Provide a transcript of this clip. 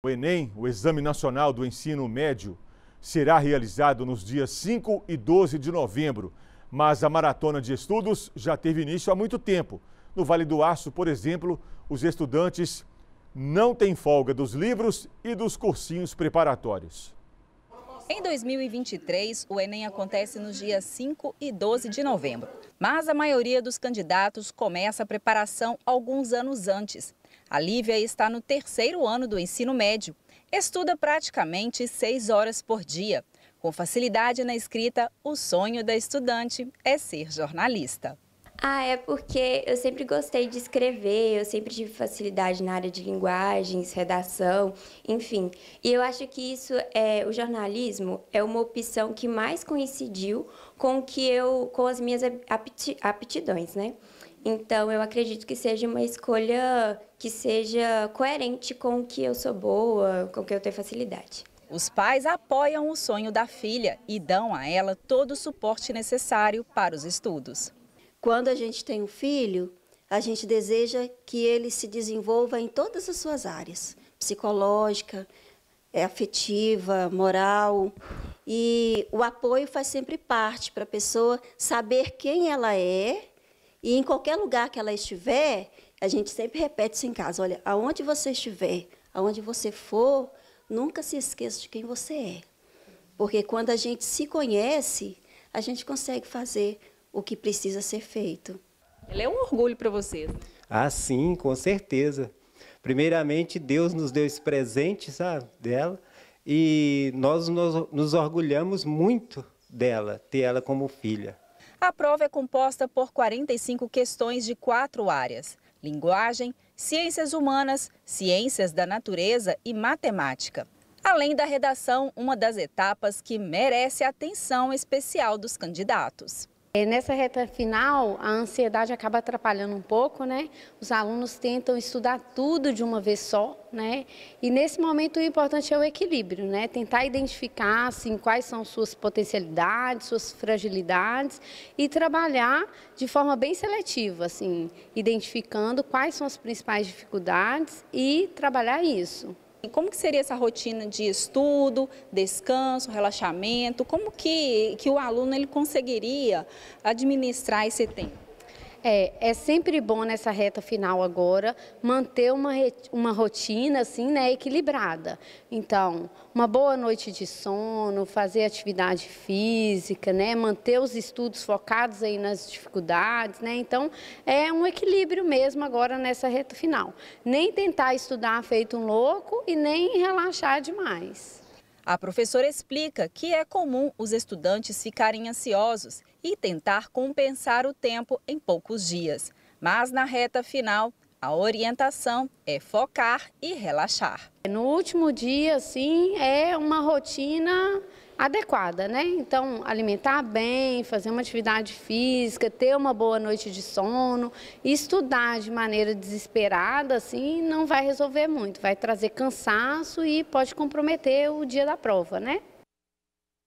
O Enem, o Exame Nacional do Ensino Médio, será realizado nos dias 5 e 12 de novembro, mas a maratona de estudos já teve início há muito tempo. No Vale do Aço, por exemplo, os estudantes não têm folga dos livros e dos cursinhos preparatórios. Em 2023, o Enem acontece nos dias 5 e 12 de novembro. Mas a maioria dos candidatos começa a preparação alguns anos antes. A Lívia está no terceiro ano do ensino médio. Estuda praticamente seis horas por dia. Com facilidade na escrita, o sonho da estudante é ser jornalista. Ah, é porque eu sempre gostei de escrever, eu sempre tive facilidade na área de linguagens, redação, enfim. E eu acho que isso é o jornalismo é uma opção que mais coincidiu com que eu com as minhas aptidões, né? Então eu acredito que seja uma escolha que seja coerente com o que eu sou boa, com o que eu tenho facilidade. Os pais apoiam o sonho da filha e dão a ela todo o suporte necessário para os estudos. Quando a gente tem um filho, a gente deseja que ele se desenvolva em todas as suas áreas psicológica, é, afetiva, moral. E o apoio faz sempre parte para a pessoa saber quem ela é e em qualquer lugar que ela estiver, a gente sempre repete isso em casa: olha, aonde você estiver, aonde você for, nunca se esqueça de quem você é. Porque quando a gente se conhece, a gente consegue fazer o que precisa ser feito. Ela é um orgulho para vocês. Né? Ah, sim, com certeza. Primeiramente, Deus nos deu esse presente, sabe, dela, e nós nos, nos orgulhamos muito dela, ter ela como filha. A prova é composta por 45 questões de quatro áreas: linguagem, ciências humanas, ciências da natureza e matemática. Além da redação, uma das etapas que merece a atenção especial dos candidatos. É, nessa reta final, a ansiedade acaba atrapalhando um pouco, né? Os alunos tentam estudar tudo de uma vez só, né? E nesse momento o importante é o equilíbrio, né? Tentar identificar assim quais são suas potencialidades, suas fragilidades e trabalhar de forma bem seletiva, assim, identificando quais são as principais dificuldades e trabalhar isso. E como que seria essa rotina de estudo, descanso, relaxamento? Como que, que o aluno ele conseguiria administrar esse tempo? É, é sempre bom nessa reta final agora manter uma, uma rotina assim, né, equilibrada. Então, uma boa noite de sono, fazer atividade física, né, manter os estudos focados aí nas dificuldades, né? Então, é um equilíbrio mesmo agora nessa reta final. Nem tentar estudar feito um louco e nem relaxar demais. A professora explica que é comum os estudantes ficarem ansiosos e tentar compensar o tempo em poucos dias. Mas na reta final, a orientação é focar e relaxar. No último dia, sim, é uma rotina adequada, né? Então, alimentar bem, fazer uma atividade física, ter uma boa noite de sono, estudar de maneira desesperada, assim, não vai resolver muito, vai trazer cansaço e pode comprometer o dia da prova, né?